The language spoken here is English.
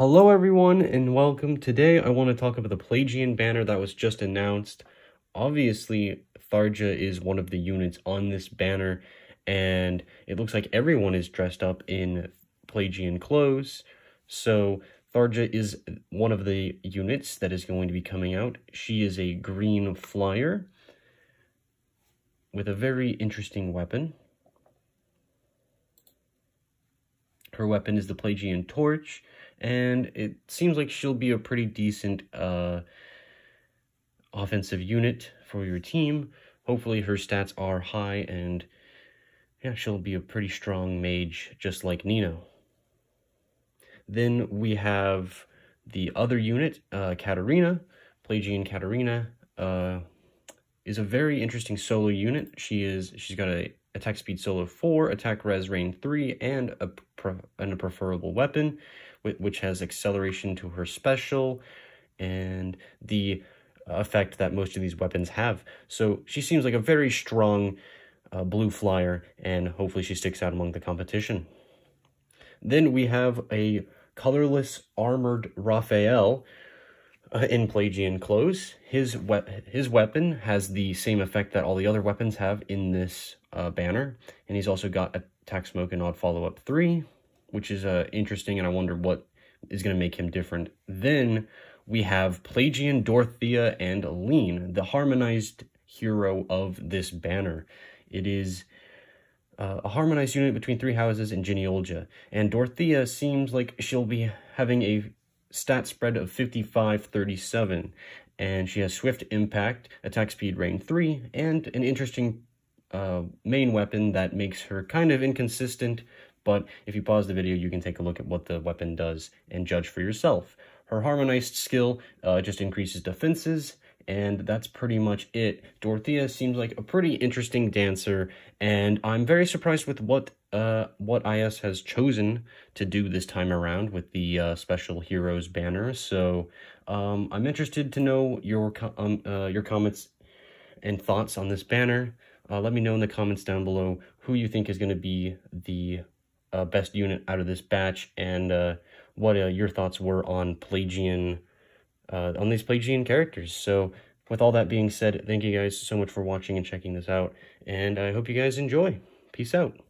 Hello everyone and welcome. Today I want to talk about the Plagian banner that was just announced. Obviously Tharja is one of the units on this banner and it looks like everyone is dressed up in Plagian clothes. So Tharja is one of the units that is going to be coming out. She is a green flyer with a very interesting weapon. Her weapon is the Plagian Torch, and it seems like she'll be a pretty decent uh, offensive unit for your team. Hopefully her stats are high, and yeah, she'll be a pretty strong mage, just like Nino. Then we have the other unit, uh, Katarina, Plagian Katarina, uh, is a very interesting solo unit. She is she's got a attack speed solo 4, attack res rain 3, and a, and a preferable weapon, which has acceleration to her special and the effect that most of these weapons have. So she seems like a very strong uh, blue flyer, and hopefully she sticks out among the competition. Then we have a colorless armored Raphael, uh, in Plagian clothes. His, we his weapon has the same effect that all the other weapons have in this uh, banner. And he's also got Attack Smoke and Odd Follow-Up 3, which is uh, interesting, and I wonder what is going to make him different. Then we have Plagian, Dorothea, and Lean, the harmonized hero of this banner. It is... Uh, a harmonized unit between three houses in Genealogia, and Dorothea seems like she'll be having a stat spread of 55-37, and she has Swift Impact, attack speed range 3, and an interesting uh, main weapon that makes her kind of inconsistent, but if you pause the video, you can take a look at what the weapon does and judge for yourself. Her harmonized skill uh, just increases defenses, and that's pretty much it. Dorothea seems like a pretty interesting dancer, and I'm very surprised with what uh, what IS has chosen to do this time around with the uh, special heroes banner. So um, I'm interested to know your com um, uh, your comments and thoughts on this banner. Uh, let me know in the comments down below who you think is going to be the uh, best unit out of this batch and uh, what your thoughts were on Plagian, on these Plagian characters. So with all that being said, thank you guys so much for watching and checking this out, and I hope you guys enjoy. Peace out.